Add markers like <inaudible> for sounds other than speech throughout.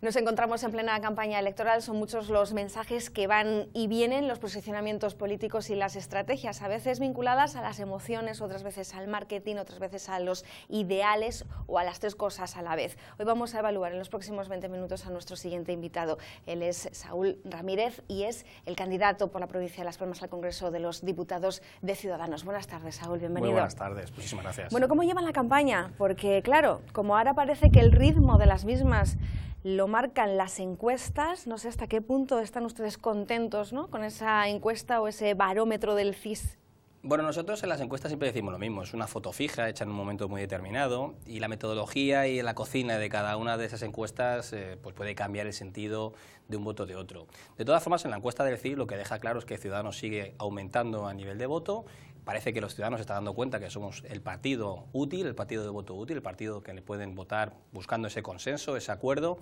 Nos encontramos en plena campaña electoral, son muchos los mensajes que van y vienen, los posicionamientos políticos y las estrategias, a veces vinculadas a las emociones, otras veces al marketing, otras veces a los ideales o a las tres cosas a la vez. Hoy vamos a evaluar en los próximos 20 minutos a nuestro siguiente invitado. Él es Saúl Ramírez y es el candidato por la provincia de Las Palmas al Congreso de los Diputados de Ciudadanos. Buenas tardes, Saúl, bienvenido. Muy buenas tardes, muchísimas gracias. Bueno, ¿cómo lleva la campaña? Porque claro, como ahora parece que el ritmo de las mismas lo marcan las encuestas. No sé hasta qué punto están ustedes contentos ¿no? con esa encuesta o ese barómetro del CIS bueno, nosotros en las encuestas siempre decimos lo mismo, es una foto fija hecha en un momento muy determinado y la metodología y la cocina de cada una de esas encuestas eh, pues puede cambiar el sentido de un voto de otro. De todas formas, en la encuesta del decir lo que deja claro es que Ciudadanos sigue aumentando a nivel de voto, parece que los ciudadanos se están dando cuenta que somos el partido útil, el partido de voto útil, el partido que le pueden votar buscando ese consenso, ese acuerdo,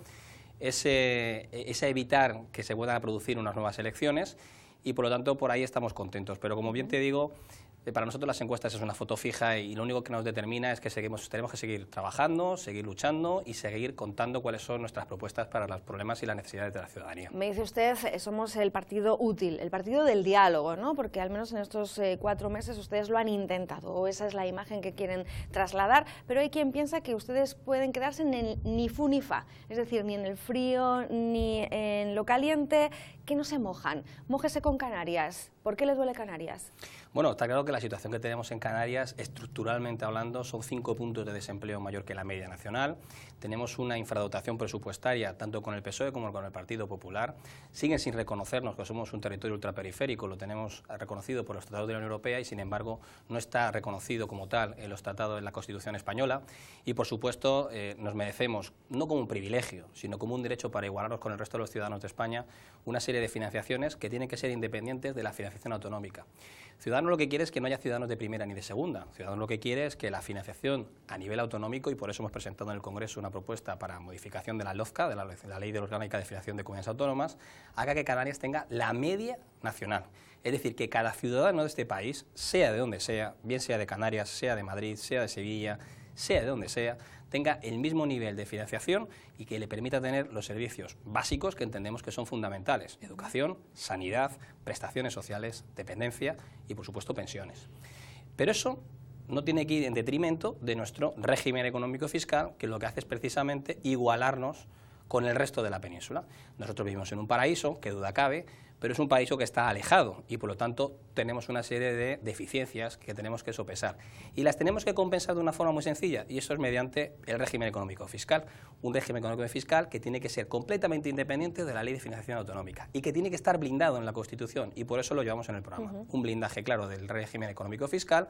ese, e-, ese evitar que se puedan producir unas nuevas elecciones y por lo tanto por ahí estamos contentos. Pero como bien te digo, eh, para nosotros las encuestas es una foto fija y lo único que nos determina es que seguimos, tenemos que seguir trabajando, seguir luchando y seguir contando cuáles son nuestras propuestas para los problemas y las necesidades de la ciudadanía. Me dice usted, eh, somos el partido útil, el partido del diálogo, ¿no? Porque al menos en estos eh, cuatro meses ustedes lo han intentado, o esa es la imagen que quieren trasladar, pero hay quien piensa que ustedes pueden quedarse en el ni fu ni fa, es decir, ni en el frío ni en lo caliente, que no se mojan. Mójese con Canarias. ¿Por qué le duele Canarias? Bueno, está claro que la situación que tenemos en Canarias, estructuralmente hablando, son cinco puntos de desempleo mayor que la media nacional. Tenemos una infradotación presupuestaria, tanto con el PSOE como con el Partido Popular. Siguen sin reconocernos que somos un territorio ultraperiférico, lo tenemos reconocido por los tratados de la Unión Europea y, sin embargo, no está reconocido como tal en los tratados de la Constitución española. Y, por supuesto, eh, nos merecemos, no como un privilegio, sino como un derecho para igualarnos con el resto de los ciudadanos de España, una serie de financiaciones que tienen que ser independientes de la financiación autonómica. Ciudadanos lo que quiere es que no haya ciudadanos de primera ni de segunda. Ciudadanos lo que quiere es que la financiación a nivel autonómico, y por eso hemos presentado en el Congreso una propuesta para modificación de la LOFCA, de la, Ley de Orgánica de Financiación de Comunidades Autónomas, haga que Canarias tenga la media nacional. Es decir, que cada ciudadano de este país, sea de donde sea, bien sea de Canarias, sea de Madrid, sea de Sevilla, sea de donde sea, tenga el mismo nivel de financiación y que le permita tener los servicios básicos que entendemos que son fundamentales, educación, sanidad, prestaciones sociales, dependencia y, por supuesto, pensiones. Pero eso no tiene que ir en detrimento de nuestro régimen económico fiscal, que lo que hace es precisamente igualarnos con el resto de la península. Nosotros vivimos en un paraíso, que duda cabe, pero es un paraíso que está alejado y por lo tanto tenemos una serie de deficiencias que tenemos que sopesar. Y las tenemos que compensar de una forma muy sencilla y eso es mediante el régimen económico fiscal. Un régimen económico fiscal que tiene que ser completamente independiente de la ley de financiación autonómica y que tiene que estar blindado en la Constitución y por eso lo llevamos en el programa. Un blindaje claro del régimen económico fiscal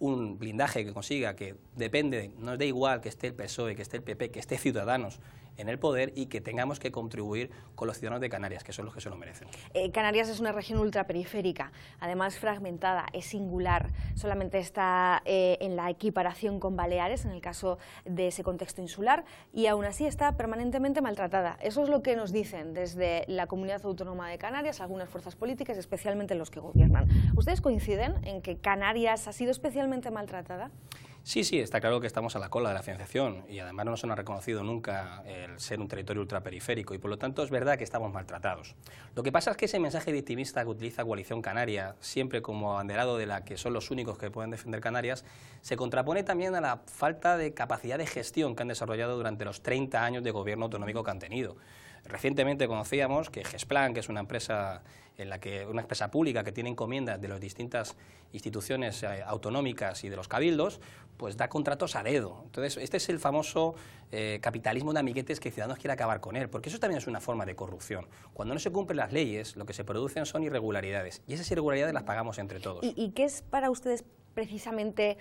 un blindaje que consiga que depende, no es da igual que esté el PSOE, que esté el PP, que esté Ciudadanos en el poder y que tengamos que contribuir con los ciudadanos de Canarias, que son los que se lo merecen. Eh, Canarias es una región ultraperiférica, además fragmentada, es singular, solamente está eh, en la equiparación con Baleares, en el caso de ese contexto insular, y aún así está permanentemente maltratada. Eso es lo que nos dicen desde la comunidad autónoma de Canarias, algunas fuerzas políticas, especialmente los que gobiernan. ¿Ustedes coinciden en que Canarias ha sido especialmente maltratada? Sí, sí, está claro que estamos a la cola de la financiación y además no nos ha reconocido nunca el ser un territorio ultraperiférico y por lo tanto es verdad que estamos maltratados. Lo que pasa es que ese mensaje victimista que utiliza Coalición Canaria, siempre como abanderado de la que son los únicos que pueden defender Canarias, se contrapone también a la falta de capacidad de gestión que han desarrollado durante los 30 años de gobierno autonómico que han tenido. Recientemente conocíamos que Gesplan, que es una empresa en la que una empresa pública que tiene encomiendas de las distintas instituciones eh, autonómicas y de los cabildos, pues da contratos a dedo. Entonces, este es el famoso eh, capitalismo de amiguetes que Ciudadanos quiere acabar con él, porque eso también es una forma de corrupción. Cuando no se cumplen las leyes, lo que se producen son irregularidades, y esas irregularidades las pagamos entre todos. ¿Y, qué es para ustedes precisamente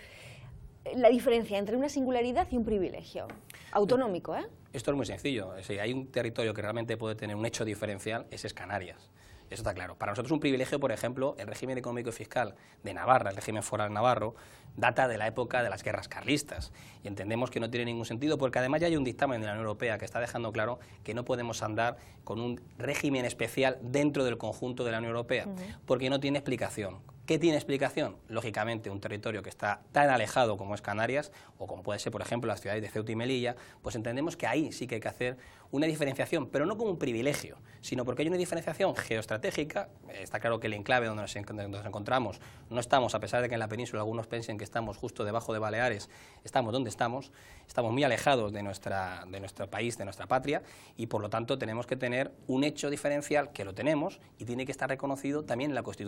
eh, la diferencia entre una singularidad y un privilegio autonómico? ¿eh? Esto es muy sencillo. Si hay un territorio que realmente puede tener un hecho diferencial, ese es Canarias. Eso está claro. Para nosotros es un privilegio, por ejemplo, el régimen económico y fiscal de Navarra, el régimen foral navarro, data de la época de las guerras carlistas. Y entendemos que no tiene ningún sentido porque además ya hay un dictamen de la Unión Europea que está dejando claro que no podemos andar con un régimen especial dentro del conjunto de la Unión Europea, porque no tiene explicación. ¿Qué tiene explicación? Lógicamente, un territorio que está tan alejado como es Canarias, o como puede ser, por ejemplo, las ciudades de Ceuta y Melilla, pues entendemos que ahí sí que hay que hacer una diferenciación, pero no como un privilegio, sino porque hay una diferenciación geoestratégica. Está claro que el enclave donde nos, encontramos no estamos, a pesar de que en la península algunos piensen que estamos justo debajo de Baleares, estamos donde estamos, estamos muy alejados de, nuestra, de nuestro país, de nuestra patria, y por lo tanto tenemos que tener un hecho diferencial que lo tenemos y tiene que estar reconocido también en la Constitución.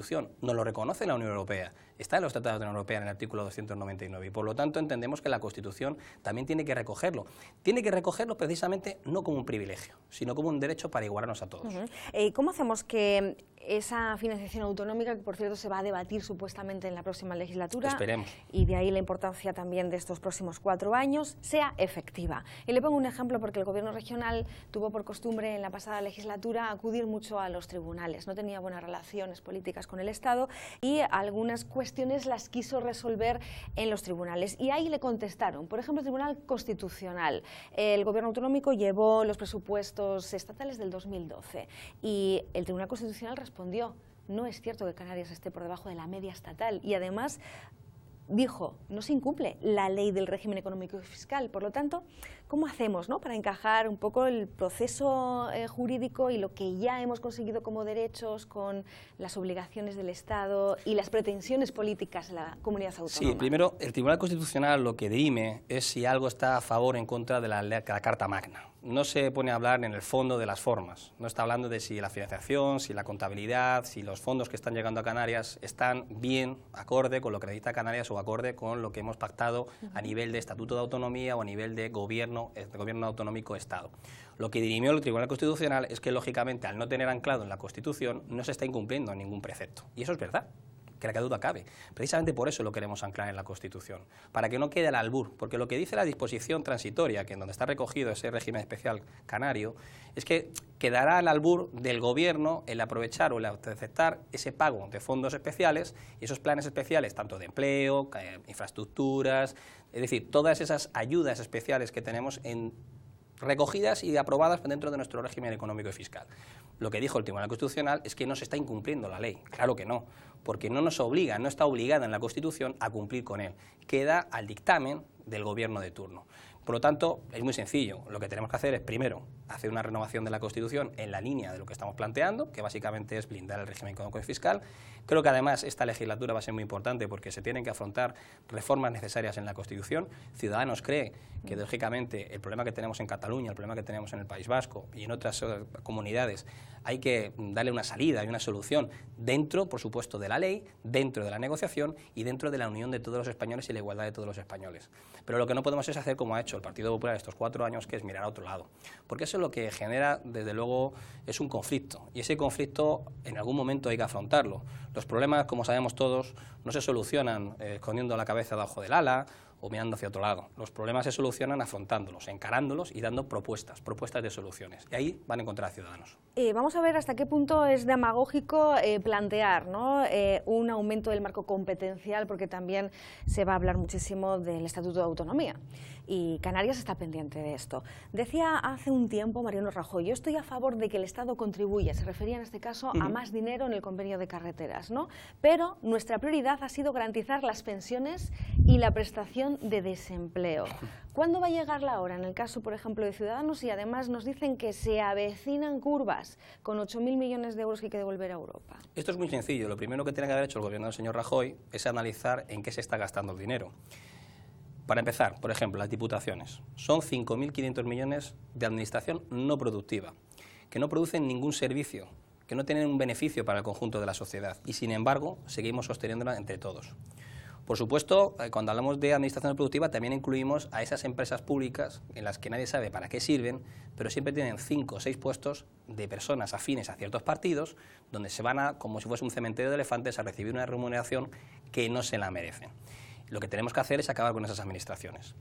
...no lo reconoce la Unión Europea, está en los tratados de la Unión Europea en el artículo 299, y por lo tanto entendemos que la Constitución también tiene que recogerlo. Tiene que recogerlo precisamente no como un privilegio, sino como un derecho para igualarnos a todos. Eh, ¿Y ¿Cómo hacemos que esa financiación autonómica que, por cierto, se va a debatir supuestamente en la próxima legislatura. Y de ahí la importancia también de estos próximos cuatro años, sea efectiva. Y le pongo un ejemplo porque el gobierno regional tuvo por costumbre en la pasada legislatura acudir mucho a los tribunales. No tenía buenas relaciones políticas con el Estado y algunas cuestiones las quiso resolver en los tribunales. Y ahí le contestaron. Por ejemplo, el Tribunal Constitucional. El gobierno autonómico llevó los presupuestos estatales del 2012 y el Tribunal Constitucional respondió respondió, no es cierto que Canarias esté por debajo de la media estatal y además dijo, no se incumple la ley del régimen económico y fiscal, por lo tanto, ¿Cómo hacemos ¿no? para encajar un poco el proceso eh, jurídico y lo que ya hemos conseguido como derechos con las obligaciones del Estado y las pretensiones políticas de la comunidad autónoma? Sí, primero, el Tribunal Constitucional lo que dime es si algo está a favor o en contra de la, la Carta Magna. No se pone a hablar en el fondo de las formas. No está hablando de si la financiación, si la contabilidad, si los fondos que están llegando a Canarias están bien, acorde con lo que necesita Canarias o acorde con lo que hemos pactado a nivel de Estatuto de Autonomía o a nivel de Gobierno gobierno, de este gobierno autonómico Estado. Lo que dirimió el Tribunal Constitucional es que, lógicamente, al no tener anclado en la Constitución, no se está incumpliendo ningún precepto. Y eso es verdad que la duda cabe. Precisamente por eso lo queremos anclar en la Constitución, para que no quede al albur, porque lo que dice la disposición transitoria, que en donde está recogido ese régimen especial canario, es que quedará al albur del Gobierno el aprovechar o el aceptar ese pago de fondos especiales y esos planes especiales, tanto de empleo, infraestructuras, es decir, todas esas ayudas especiales que tenemos recogidas y aprobadas dentro de nuestro régimen económico y fiscal lo que dijo el Tribunal Constitucional es que no se está incumpliendo la ley. Claro que no, porque no nos obliga, no está obligada en la Constitución a cumplir con él. Queda al dictamen del gobierno de turno. Por lo tanto, es muy sencillo. Lo que tenemos que hacer es, primero, hacer una renovación de la Constitución en la línea de lo que estamos planteando, que básicamente es blindar el régimen económico y fiscal. Creo que además esta legislatura va a ser muy importante porque se tienen que afrontar reformas necesarias en la Constitución. Ciudadanos cree que, lógicamente, el problema que tenemos en Cataluña, el problema que tenemos en el País Vasco y en otras eh, comunidades, hay que mm, darle una salida y una solución dentro, por supuesto, de la ley, dentro de la negociación y dentro de la unión de todos los españoles y la igualdad de todos los españoles. Pero lo que no podemos es hacer como ha hecho el Partido Popular estos cuatro años, que es mirar a otro lado. Porque eso es lo que genera, desde luego, es un conflicto. Y ese conflicto en algún momento hay que afrontarlo. Los problemas, como sabemos todos, no se solucionan eh, escondiendo la cabeza debajo del ala o mirando hacia otro lado. Los problemas se solucionan afrontándolos, encarándolos y dando propuestas, propuestas de soluciones. Y ahí van a encontrar ciudadanos. Eh, vamos a ver hasta qué punto es demagógico eh, plantear un aumento del marco competencial, porque también se va a hablar muchísimo del Estatuto de Autonomía y Canarias está pendiente de esto. Decía hace un tiempo Mariano Rajoy, yo estoy a favor de que el Estado contribuya, se refería en este caso a más dinero en el convenio de carreteras, ¿no? Pero nuestra prioridad ha sido garantizar las pensiones y la prestación de desempleo. <laughs> ¿Cuándo va a llegar la hora? En el caso, por ejemplo, de Ciudadanos y además nos dicen que se avecinan curvas con 8.000 millones de euros que hay que devolver a Europa. Esto es muy sencillo. Lo primero que tiene que haber hecho el gobierno del señor Rajoy es analizar en qué se está gastando el dinero. Para empezar, por ejemplo, las diputaciones. Son 5.500 millones de administración no productiva, que no producen ningún servicio, que no tienen un beneficio para el conjunto de la sociedad y, sin embargo, seguimos sosteniéndola entre todos. Por supuesto, eh, cuando hablamos de administración productiva también incluimos a esas empresas públicas en las que nadie sabe para qué sirven, pero siempre tienen cinco o seis puestos de personas afines a ciertos partidos donde se van a, como si fuese un cementerio de elefantes, a recibir una remuneración que no se la merecen. Lo que tenemos que hacer es acabar con esas administraciones.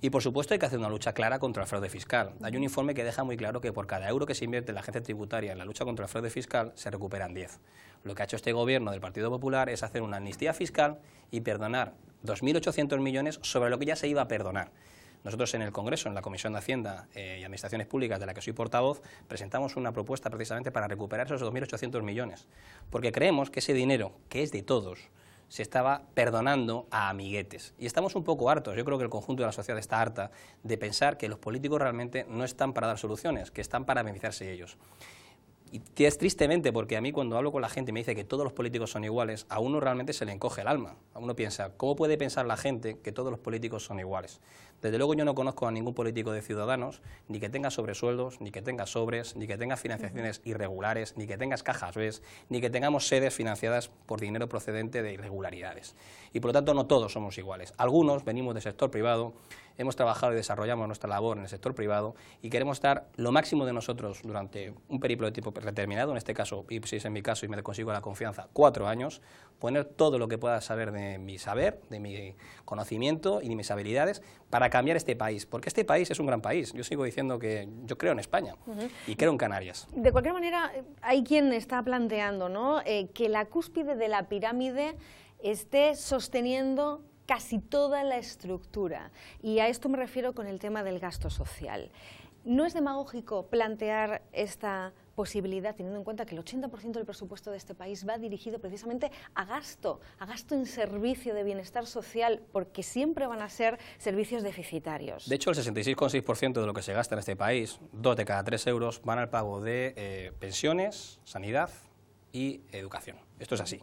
Y por supuesto hay que hacer una lucha clara contra el fraude fiscal. Hay un informe que deja muy claro que por cada euro que se invierte en la agencia tributaria en la lucha contra el fraude fiscal se recuperan 10. Lo que ha hecho este gobierno del Partido Popular es hacer una amnistía fiscal y perdonar 2.800 millones sobre lo que ya se iba a perdonar. Nosotros en el Congreso, en la Comisión de Hacienda eh, y Administraciones Públicas, de la que soy portavoz, presentamos una propuesta precisamente para recuperar esos 2.800 millones, porque creemos que ese dinero, que es de todos, se estaba perdonando a amiguetes. Y estamos un poco hartos, yo creo que el conjunto de la sociedad está harta de pensar que los políticos realmente no están para dar soluciones, que están para beneficiarse ellos. Y es tristemente porque a mí cuando hablo con la gente y me dice que todos los políticos son iguales, a uno realmente se le encoge el alma. A uno piensa, ¿cómo puede pensar la gente que todos los políticos son iguales? Desde luego yo no conozco a ningún político de Ciudadanos, ni que tenga sobresueldos, ni que tenga sobres, ni que tenga financiaciones irregulares, ni que tengas cajas ves ni que tengamos sedes financiadas por dinero procedente de irregularidades y por lo tanto no todos somos iguales. Algunos venimos del sector privado, hemos trabajado y desarrollamos nuestra labor en el sector privado y queremos estar lo máximo de nosotros durante un periplo de tipo determinado, en este caso, y si es en mi caso y me consigo la confianza, cuatro años, poner todo lo que pueda saber de mi saber, de mi conocimiento y de mis habilidades para cambiar este país, porque este país es un gran país. Yo sigo diciendo que yo creo en España y creo en Canarias. De cualquier manera, hay quien está planteando ¿no? Eh, que la cúspide de la pirámide esté sosteniendo casi toda la estructura. Y a esto me refiero con el tema del gasto social. No es demagógico plantear esta posibilidad, teniendo en cuenta que el 80% del presupuesto de este país va dirigido precisamente a gasto, a gasto en servicio de bienestar social, porque siempre van a ser servicios deficitarios. De hecho, el 66,6% de lo que se gasta en este país, dos de cada tres euros, van al pago de eh, pensiones, sanidad y educación. Esto es así.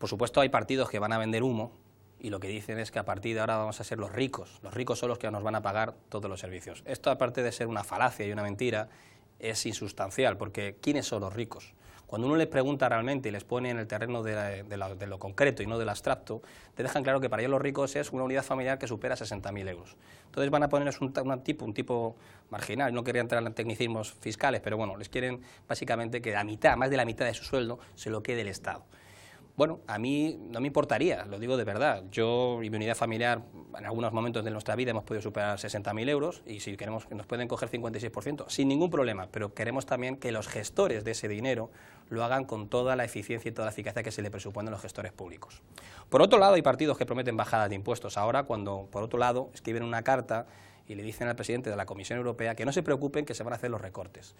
Por supuesto, hay partidos que van a vender humo y lo que dicen es que a partir de ahora vamos a ser los ricos. Los ricos son los que nos van a pagar todos los servicios. Esto, aparte de ser una falacia y una mentira, es insustancial, porque ¿quiénes son los ricos? Cuando uno les pregunta realmente y les pone en el terreno de, lo concreto y no del abstracto, te dejan claro que para ellos los ricos es una unidad familiar que supera 60.000 euros. Entonces van a ponerles un, tipo, un tipo marginal, no quería entrar en tecnicismos fiscales, pero bueno, les quieren básicamente que la mitad, más de la mitad de su sueldo, se lo quede el Estado. Bueno, a mí no me importaría, lo digo de verdad. Yo y mi unidad familiar, en algunos momentos de nuestra vida hemos podido superar 60.000 euros y si queremos, nos pueden coger 56%, sin ningún problema, pero queremos también que los gestores de ese dinero lo hagan con toda la eficiencia y toda la eficacia que se le presupone a los gestores públicos. Por otro lado, hay partidos que prometen bajadas de impuestos ahora, cuando por otro lado escriben una carta y le dicen al presidente de la Comisión Europea que no se preocupen que se van a hacer los recortes.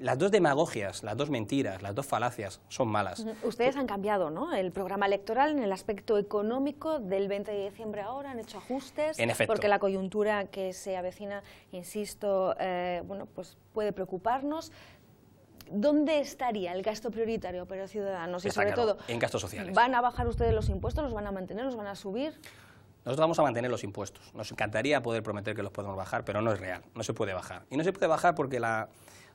Las dos demagogias, las dos mentiras, las dos falacias son malas. Ustedes han cambiado ¿no? el programa electoral en el aspecto económico del 20 de diciembre ahora, han hecho ajustes, en efecto. porque la coyuntura que se avecina, insisto, eh, bueno, pues puede preocuparnos. ¿dónde estaría el gasto prioritario para los ciudadanos? Y sobre todo, en gastos sociales. ¿Van a bajar ustedes los impuestos? ¿Los van a mantener? ¿Los van a subir? Nosotros vamos a mantener los impuestos. Nos encantaría poder prometer que los podemos bajar, pero no es real. No se puede bajar. Y no se puede bajar porque la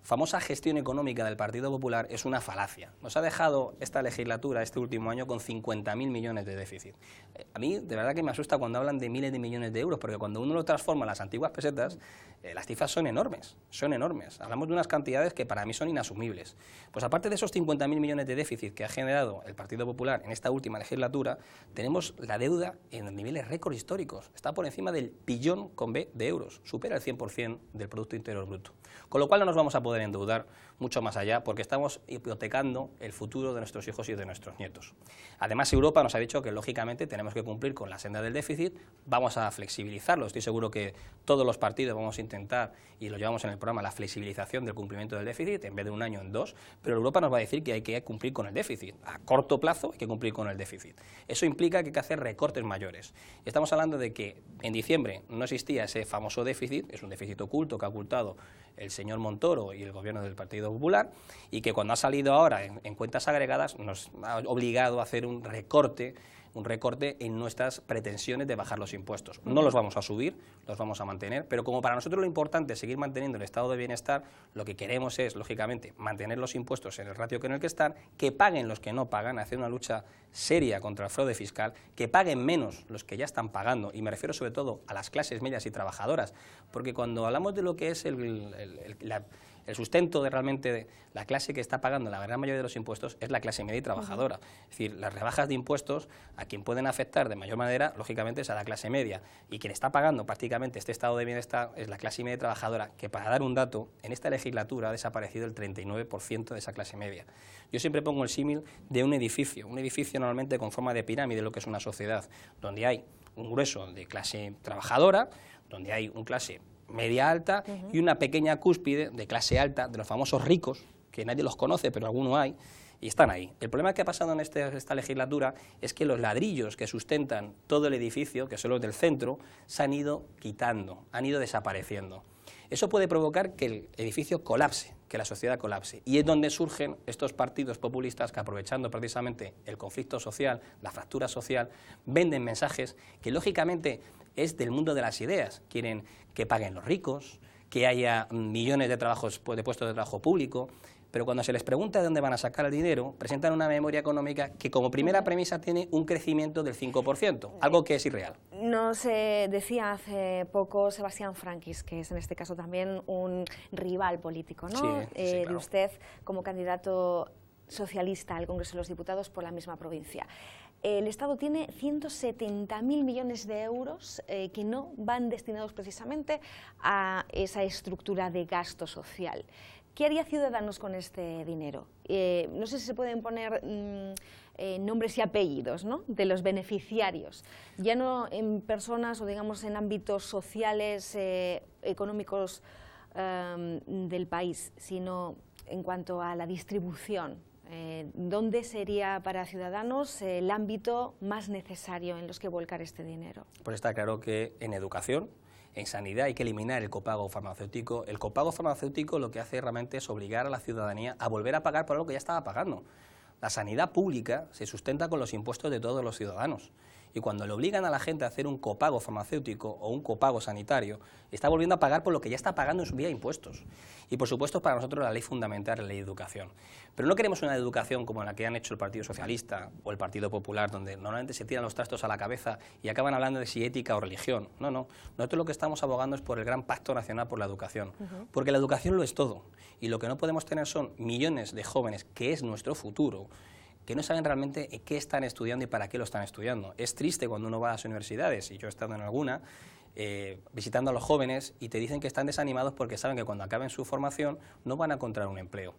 famosa gestión económica del Partido Popular es una falacia. Nos ha dejado esta legislatura, este último año, con 50.000 millones de déficit. Eh, a mí, de verdad que me asusta cuando hablan de miles de millones de euros, porque cuando uno lo transforma en las antiguas pesetas, eh, las cifras son enormes, son enormes. Hablamos de unas cantidades que para mí son inasumibles. Pues aparte de esos 50.000 millones de déficit que ha generado el Partido Popular en esta última legislatura, tenemos la deuda en niveles récord históricos. Está por encima del billón con B de euros, supera el 100% del Producto Interior Bruto. Con lo cual no nos vamos a poder endeudar mucho más allá, porque estamos hipotecando el futuro de nuestros hijos y de nuestros nietos. Además, Europa nos ha dicho que, lógicamente, tenemos que cumplir con la senda del déficit, vamos a flexibilizarlo. Estoy seguro que todos los partidos vamos a intentar, y lo llevamos en el programa, la flexibilización del cumplimiento del déficit, en vez de un año en dos, pero Europa nos va a decir que hay que cumplir con el déficit. A corto plazo hay que cumplir con el déficit. Eso implica que hay que hacer recortes mayores. Estamos hablando de que en diciembre no existía ese famoso déficit, es un déficit oculto que ha ocultado el señor Montoro y el gobierno del Partido Popular, y que cuando ha salido ahora en, cuentas agregadas nos ha obligado a hacer un recorte un recorte en nuestras pretensiones de bajar los impuestos. No los vamos a subir, los vamos a mantener, pero como para nosotros lo importante es seguir manteniendo el estado de bienestar, lo que queremos es, lógicamente, mantener los impuestos en el ratio que en el que están, que paguen los que no pagan, hacer una lucha seria contra el fraude fiscal, que paguen menos los que ya están pagando, y me refiero sobre todo a las clases medias y trabajadoras, porque cuando hablamos de lo que es el, el sustento de realmente la clase que está pagando la gran mayoría de los impuestos es la clase media y trabajadora. Es decir, las rebajas de impuestos a quien pueden afectar de mayor manera, lógicamente, es a la clase media. Y quien está pagando prácticamente este estado de bienestar es la clase media y trabajadora, que para dar un dato, en esta legislatura ha desaparecido el 39% de esa clase media. Yo siempre pongo el símil de un edificio, un edificio normalmente con forma de pirámide, lo que es una sociedad, donde hay un grueso de clase trabajadora, donde hay un clase media alta y una pequeña cúspide de clase alta, de los famosos ricos, que nadie los conoce, pero alguno hay, y están ahí. El problema que ha pasado en este, esta legislatura es que los ladrillos que sustentan todo el edificio, que son los del centro, se han ido quitando, han ido desapareciendo. Eso puede provocar que el edificio colapse, que la sociedad colapse. Y es donde surgen estos partidos populistas que, aprovechando precisamente el conflicto social, la fractura social, venden mensajes que, lógicamente, es del mundo de las ideas. Quieren que paguen los ricos, que haya millones de, trabajos, de puestos de trabajo público, pero cuando se les pregunta de dónde van a sacar el dinero, presentan una memoria económica que como primera premisa tiene un crecimiento del 5%, algo que es irreal. Nos decía hace poco Sebastián Frankis, que es en este caso también un rival político, ¿no? Eh, de usted como candidato socialista al Congreso de los Diputados por la misma provincia. El Estado tiene 170.000 millones de euros eh, que no van destinados precisamente a esa estructura de gasto social. ¿Qué haría Ciudadanos con este dinero? Eh, no sé si se pueden poner mm, eh, nombres y apellidos de los beneficiarios, ya no en personas o digamos en ámbitos sociales, económicos del país, sino en cuanto a la distribución eh, ¿dónde sería para Ciudadanos el ámbito más necesario en los que volcar este dinero? Pues está claro que en educación, en sanidad hay que eliminar el copago farmacéutico. El copago farmacéutico lo que hace realmente es obligar a la ciudadanía a volver a pagar por lo que ya estaba pagando. La sanidad pública se sustenta con los impuestos de todos los ciudadanos. Y cuando le obligan a la gente a hacer un copago farmacéutico o un copago sanitario, está volviendo a pagar por lo que ya está pagando en su vida impuestos. Y por supuesto, para nosotros la ley fundamental es la ley de educación. Pero no queremos una educación como la que han hecho el Partido Socialista o el Partido Popular, donde normalmente se tiran los trastos a la cabeza y acaban hablando de si ética o religión. No, no. Nosotros lo que estamos abogando es por el gran pacto nacional por la educación. Porque la educación lo es todo. Y lo que no podemos tener son millones de jóvenes, que es nuestro futuro, que no saben realmente qué están estudiando y para qué lo están estudiando. Es triste cuando uno va a las universidades, y yo he estado en alguna, eh, visitando a los jóvenes y te dicen que están desanimados porque saben que cuando acaben su formación no van a encontrar un empleo.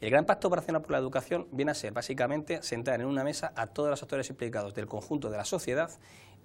El gran pacto operacional por la educación viene a ser básicamente sentar en una mesa a todos los actores implicados del conjunto de la sociedad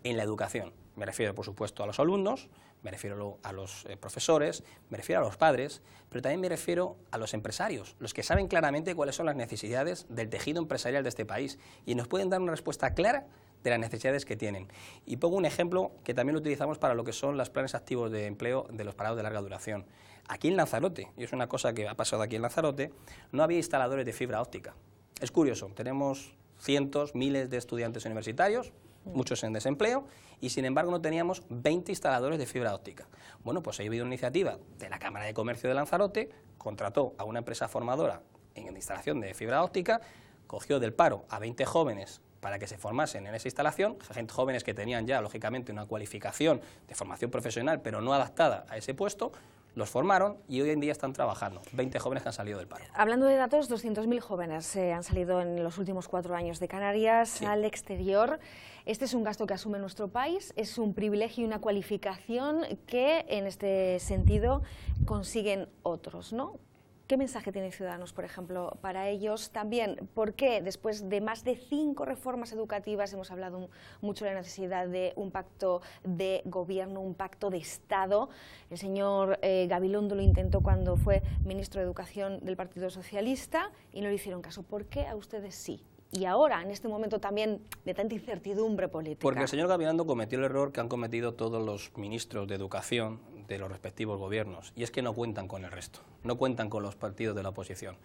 en la educación. Me refiero, por supuesto, a los alumnos, me refiero a los eh, profesores, me refiero a los padres, pero también me refiero a los empresarios, los que saben claramente cuáles son las necesidades del tejido empresarial de este país y nos pueden dar una respuesta clara de las necesidades que tienen. Y pongo un ejemplo que también lo utilizamos para lo que son los planes activos de empleo de los parados de larga duración. Aquí en Lanzarote, y es una cosa que ha pasado aquí en Lanzarote, no había instaladores de fibra óptica. Es curioso, tenemos cientos, miles de estudiantes universitarios, muchos en desempleo, y sin embargo no teníamos 20 instaladores de fibra óptica. Bueno, pues ahí ha habido una iniciativa de la Cámara de Comercio de Lanzarote, contrató a una empresa formadora en instalación de fibra óptica, cogió del paro a 20 jóvenes para que se formasen en esa instalación, jóvenes que tenían ya, lógicamente, una cualificación de formación profesional, pero no adaptada a ese puesto, los formaron y hoy en día están trabajando. 20 jóvenes que han salido del paro. Hablando de datos, 200.000 jóvenes eh, han salido en los últimos cuatro años de Canarias al exterior. Este es un gasto que asume nuestro país, es un privilegio y una cualificación que en este sentido consiguen otros, ¿no? ¿Qué mensaje tienen Ciudadanos, por ejemplo, para ellos también? ¿Por qué después de más de cinco reformas educativas hemos hablado mucho de la necesidad de un pacto de gobierno, un pacto de Estado? El señor eh, Gabilondo lo intentó cuando fue ministro de Educación del Partido Socialista y no le hicieron caso. ¿Por qué a ustedes sí? y ahora, en este momento también de tanta incertidumbre política? Porque el señor Gabilondo cometió el error que han cometido todos los ministros de Educación de los respectivos gobiernos, y es que no cuentan con el resto, no cuentan con los partidos de la oposición.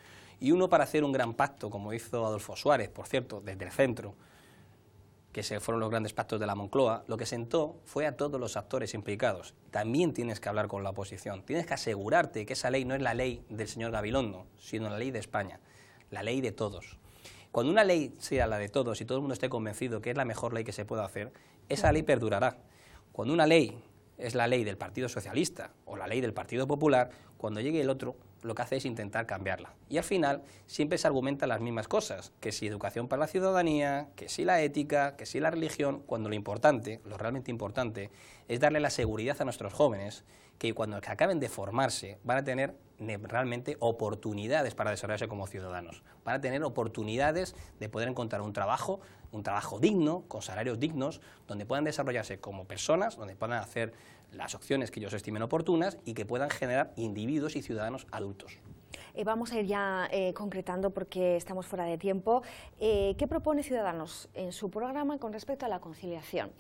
Y uno para hacer un gran pacto, como hizo Adolfo Suárez, por cierto, desde el centro, que se fueron los grandes pactos de la Moncloa, lo que sentó fue a todos los actores implicados. También tienes que hablar con la oposición, tienes que asegurarte que esa ley no es la ley del señor Gabilondo, sino la ley de España, la ley de todos. Cuando una ley sea la de todos y todo el mundo esté convencido que es la mejor ley que se pueda hacer, esa ley perdurará. Cuando una ley es la ley del Partido Socialista o la ley del Partido Popular, cuando llegue el otro lo que hace es intentar cambiarla. Y al final siempre se argumentan las mismas cosas, que si educación para la ciudadanía, que si la ética, que si la religión, cuando lo importante, lo realmente importante, es darle la seguridad a nuestros jóvenes que cuando acaben de formarse van a tener realmente oportunidades para desarrollarse como ciudadanos. para tener oportunidades de poder encontrar un trabajo, un trabajo digno, con salarios dignos, donde puedan desarrollarse como personas, donde puedan hacer las opciones que ellos estimen oportunas y que puedan generar individuos y ciudadanos adultos. Eh, vamos a ir ya eh, concretando porque estamos fuera de tiempo. Eh, ¿Qué propone Ciudadanos en su programa con respecto a la conciliación?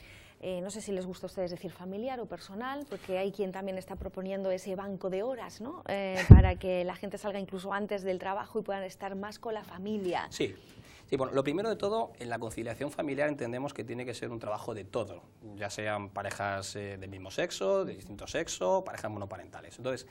Eh, no sé si les gusta a ustedes decir familiar o personal, porque hay quien también está proponiendo ese banco de horas, ¿no? Eh, para que la gente salga incluso antes del trabajo y puedan estar más con la familia. Sí. Sí, bueno, lo primero de todo, en la conciliación familiar entendemos que tiene que ser un trabajo de todo, ya sean parejas de eh, del mismo sexo, de distinto sexo, parejas monoparentales. Entonces,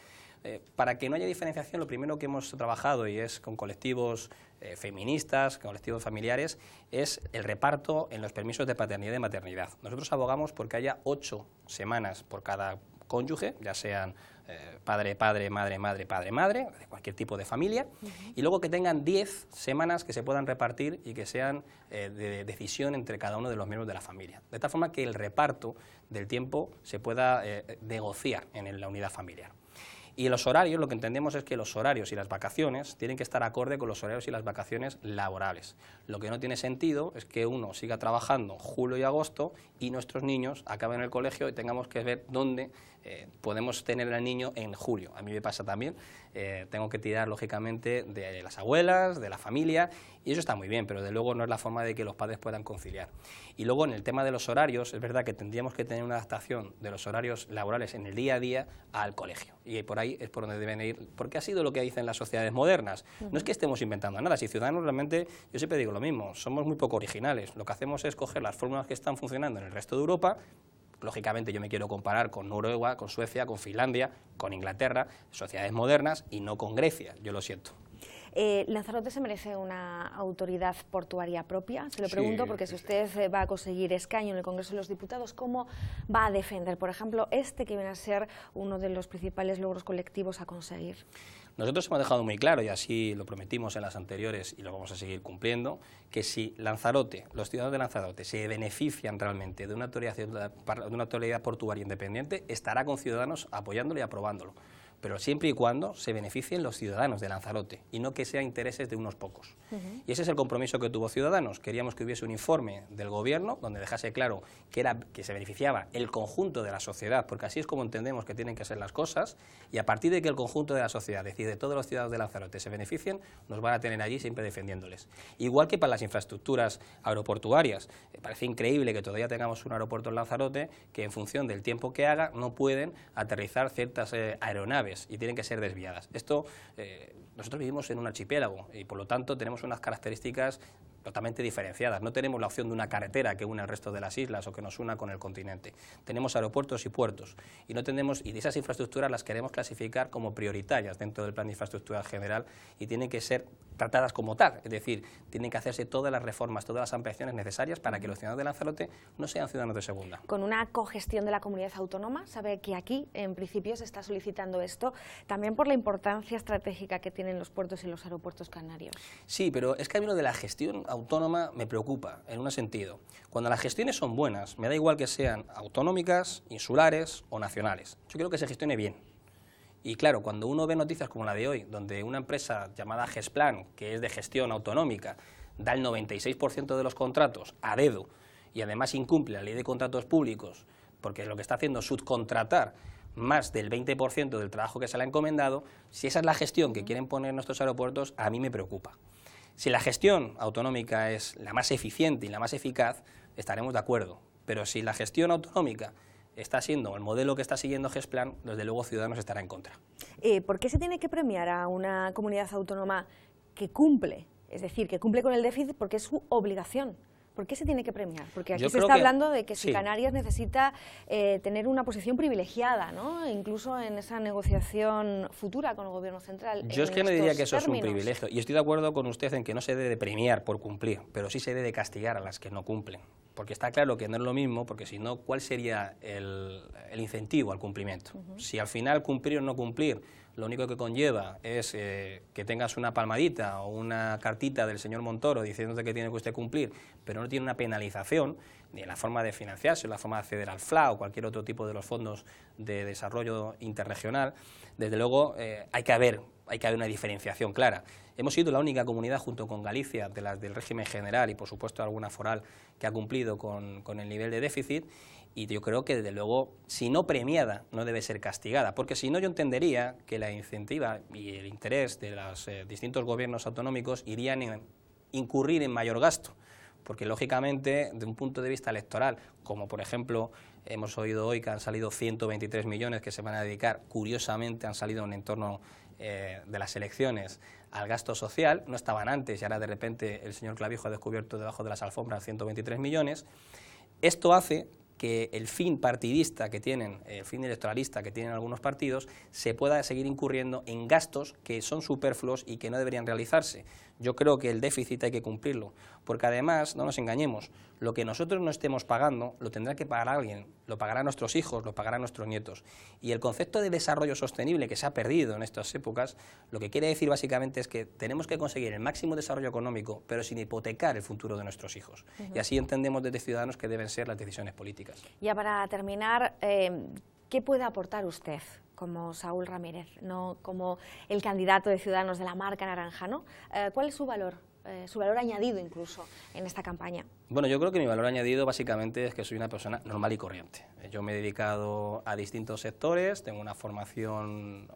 para que no haya diferenciación, lo primero que hemos trabajado y es con colectivos eh, feministas, colectivos familiares, es el reparto en los permisos de paternidad y maternidad. Nosotros abogamos porque haya ocho semanas por cada cónyuge, ya sean eh, padre, padre, madre, madre, padre, madre, de cualquier tipo de familia, y luego que tengan diez semanas que se puedan repartir y que sean eh, de decisión entre cada uno de los miembros de la familia. De tal forma que el reparto del tiempo se pueda negociar en la unidad familiar. Y los horarios, lo que entendemos es que los horarios y las vacaciones tienen que estar acorde con los horarios y las vacaciones laborales. Lo que no tiene sentido es que uno siga trabajando julio y agosto y nuestros niños acaben el colegio y tengamos que ver dónde eh, podemos tener al niño en julio. A mí me pasa también. Eh, tengo que tirar, lógicamente, de las abuelas, de la familia, y eso está muy bien, pero de luego no es la forma de que los padres puedan conciliar. Y luego, en el tema de los horarios, es verdad que tendríamos que tener una adaptación de los horarios laborales en el día a día al colegio. Y por ahí es por donde deben ir, porque ha sido lo que dicen las sociedades modernas. No es que estemos inventando nada. Si ciudadanos realmente, yo siempre digo lo mismo, somos muy poco originales. Lo que hacemos es coger las fórmulas que están funcionando en el resto de Europa lógicamente yo me quiero comparar con Noruega, con Suecia, con Finlandia, con Inglaterra, sociedades modernas y no con Grecia, yo lo siento. Eh, Lanzarote se merece una autoridad portuaria propia, se lo pregunto porque si usted eh, va a conseguir escaño en el Congreso de los Diputados, ¿cómo va a defender, por ejemplo, este que viene a ser uno de los principales logros colectivos a conseguir? Nosotros hemos dejado muy claro, y así lo prometimos en las anteriores y lo vamos a seguir cumpliendo, que si Lanzarote, los ciudadanos de Lanzarote, se benefician realmente de una autoridad, de una autoridad portuaria independiente, estará con ciudadanos apoyándolo y aprobándolo pero siempre y cuando se beneficien los ciudadanos de Lanzarote y no que sean intereses de unos pocos. Y ese es el compromiso que tuvo Ciudadanos. Queríamos que hubiese un informe del Gobierno donde dejase claro que, era, que se beneficiaba el conjunto de la sociedad, porque así es como entendemos que tienen que ser las cosas, y a partir de que el conjunto de la sociedad, es decir, de todos los ciudadanos de Lanzarote, se beneficien, nos van a tener allí siempre defendiéndoles. Igual que para las infraestructuras aeroportuarias. Parece increíble que todavía tengamos un aeropuerto en Lanzarote que en función del tiempo que haga no pueden aterrizar ciertas eh, aeronaves y tienen que ser desviadas. Esto, eh, nosotros vivimos en un archipiélago y por lo tanto tenemos unas características totalmente diferenciadas. No tenemos la opción de una carretera que une al resto de las islas o que nos una con el continente. Tenemos aeropuertos y puertos y no tenemos y de esas infraestructuras las queremos clasificar como prioritarias dentro del plan de infraestructura general y tienen que ser tratadas como tal, es decir, tienen que hacerse todas las reformas, todas las ampliaciones necesarias para que los ciudadanos de Lanzarote no sean ciudadanos de segunda. Con una cogestión de la comunidad autónoma, sabe que aquí en principio se está solicitando esto, también por la importancia estratégica que tienen los puertos y los aeropuertos canarios. Sí, pero es que a mí lo de la gestión autónoma me preocupa, en un sentido. Cuando las gestiones son buenas, me da igual que sean autonómicas, insulares o nacionales. Yo quiero que se gestione bien. Y claro, cuando uno ve noticias como la de hoy, donde una empresa llamada Gesplan, que es de gestión autonómica, da el 96% de los contratos a dedo y además incumple la ley de contratos públicos, porque es lo que está haciendo subcontratar más del 20% del trabajo que se le ha encomendado, si esa es la gestión que quieren poner en nuestros aeropuertos, a mí me preocupa. Si la gestión autonómica es la más eficiente y la más eficaz, estaremos de acuerdo. Pero si la gestión autonómica está siendo el modelo que está siguiendo GESPLAN, desde luego Ciudadanos estará en contra. Eh, ¿Por qué se tiene que premiar a una comunidad autónoma que cumple? Es decir, que cumple con el déficit porque es su obligación. ¿Por qué se tiene que premiar? Porque aquí se está hablando de que si Canarias necesita eh, tener una posición privilegiada, ¿no? incluso en esa negociación futura con el Gobierno central. Yo es que me diría que eso es un privilegio. Y estoy de acuerdo con usted en que no se debe premiar por cumplir, pero sí se debe castigar a las que no cumplen. Porque está claro que no es lo mismo, porque si no, ¿cuál sería el, incentivo al cumplimiento? Si al final cumplir o no cumplir, lo único que conlleva es eh, que tengas una palmadita o una cartita del señor Montoro diciéndote que tiene que usted cumplir, pero no tiene una penalización, ni en la forma de financiarse, en la forma de acceder al FLA o cualquier otro tipo de los fondos de desarrollo interregional, desde luego eh, hay que haber hay que haber una diferenciación clara. Hemos sido la única comunidad, junto con Galicia, de las del régimen general y, por supuesto, alguna foral que ha cumplido con, el nivel de déficit. Y yo creo que, desde luego, si no premiada, no debe ser castigada. Porque si no, yo entendería que la incentiva y el interés de los eh, distintos gobiernos autonómicos irían a incurrir en mayor gasto porque lógicamente, de un punto de vista electoral, como por ejemplo hemos oído hoy que han salido 123 millones que se van a dedicar, curiosamente han salido en un entorno eh, de las elecciones al gasto social, no estaban antes y ahora de repente el señor Clavijo ha descubierto debajo de las alfombras 123 millones, esto hace que el fin partidista que tienen, eh, el fin electoralista que tienen algunos partidos, se pueda seguir incurriendo en gastos que son superfluos y que no deberían realizarse. Yo creo que el déficit hay que cumplirlo, porque además, no nos engañemos, lo que nosotros no estemos pagando lo tendrá que pagar alguien, lo pagarán nuestros hijos, lo pagarán nuestros nietos. Y el concepto de desarrollo sostenible que se ha perdido en estas épocas, lo que quiere decir básicamente es que tenemos que conseguir el máximo desarrollo económico, pero sin hipotecar el futuro de nuestros hijos. Y así entendemos desde Ciudadanos que deben ser las decisiones políticas. Ya para terminar, eh, ¿qué puede aportar usted como Saúl Ramírez, no como el candidato de Ciudadanos de la marca naranja, ¿no? Eh, ¿Cuál es su valor? Eh, su valor añadido incluso en esta campaña. Bueno, yo creo que mi valor añadido básicamente es que soy una persona normal y corriente. Eh, yo me he dedicado a distintos sectores, tengo una formación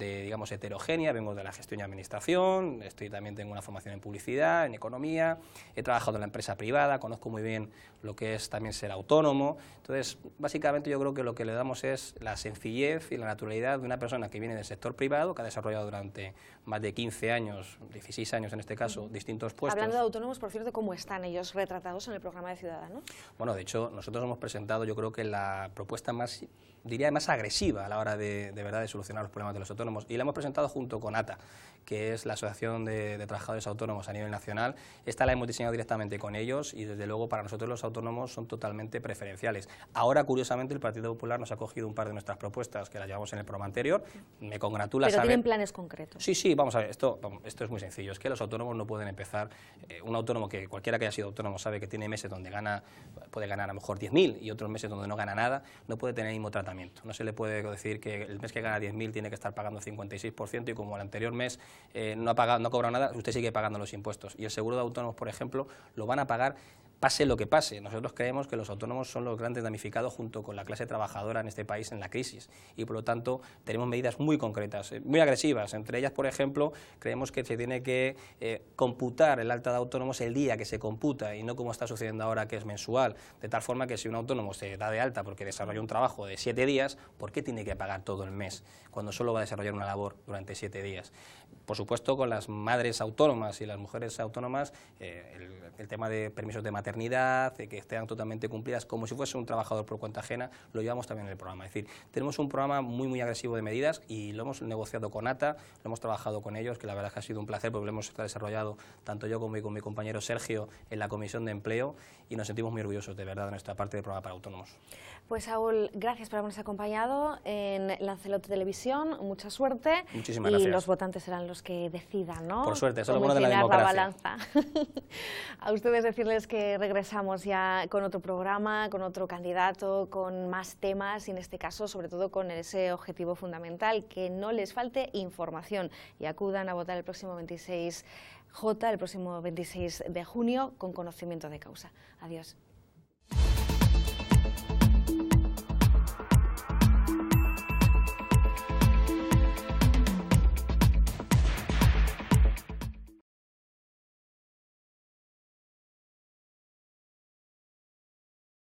de, digamos, heterogénea, vengo de la gestión y administración, estoy, también tengo una formación en publicidad, en economía, he trabajado en la empresa privada, conozco muy bien lo que es también ser autónomo. Entonces, básicamente yo creo que lo que le damos es la sencillez y la naturalidad de una persona que viene del sector privado, que ha desarrollado durante más de 15 años, 16 años en este caso, distintos puestos. Hablando de autónomos, por cierto, ¿cómo están ellos retratados en el programa de Ciudadanos? Bueno, de hecho, nosotros hemos presentado, yo creo que la propuesta más diría más agresiva a la hora de, verdad de solucionar los problemas de los autónomos. Y la hemos presentado junto con ATA, que es la Asociación de, Trabajadores Autónomos a nivel nacional. Esta la hemos diseñado directamente con ellos y desde luego para nosotros los autónomos son totalmente preferenciales. Ahora, curiosamente, el Partido Popular nos ha cogido un par de nuestras propuestas que las llevamos en el programa anterior. Me congratula Pero tienen planes concretos. Sí, sí, vamos a ver, esto, esto es muy sencillo. Es que los autónomos no pueden empezar... Eh, un autónomo que cualquiera que haya sido autónomo sabe que tiene meses donde gana, puede ganar a lo mejor 10.000 y otros meses donde no gana nada, no puede tener el mismo tratamiento no se le puede decir que el mes que gana 10.000 tiene que estar pagando 56% y como el anterior mes eh, no, ha pagado, no ha nada, usted sigue pagando los impuestos. Y el seguro de autónomos, por ejemplo, lo van a pagar pase lo que pase. Nosotros creemos que los autónomos son los grandes damnificados junto con la clase trabajadora en este país en la crisis y por lo tanto tenemos medidas muy concretas, eh, muy agresivas. Entre ellas, por ejemplo, creemos que se tiene que eh, computar el alta de autónomos el día que se computa y no como está sucediendo ahora que es mensual. De tal forma que si un autónomo se da de alta porque desarrolla un trabajo de siete días, ¿por qué tiene que pagar todo el mes cuando solo va a desarrollar una labor durante siete días? Por supuesto, con las madres autónomas y las mujeres autónomas, eh, el, tema de permisos de maternidad, que estén totalmente cumplidas como si fuese un trabajador por cuenta ajena, lo llevamos también en el programa. Es decir, tenemos un programa muy, muy agresivo de medidas y lo hemos negociado con ATA, lo hemos trabajado con ellos, que la verdad es que ha sido un placer porque lo hemos desarrollado tanto yo como con mi compañero Sergio en la Comisión de Empleo y nos sentimos muy orgullosos, de verdad, en nuestra parte del programa para autónomos. Pues, Saúl, gracias por habernos acompañado en Lancelot Televisión, mucha suerte. y los votantes serán los que decidan, ¿no? Por suerte, eso es lo bueno de la democracia. balanza. <laughs> a ustedes decirles que regresamos ya con otro programa, con otro candidato, con más temas y en este caso, sobre todo, con ese objetivo fundamental, que no les falte información y acudan a votar el próximo 26J, el próximo 26 de junio, con conocimiento de causa. Adiós.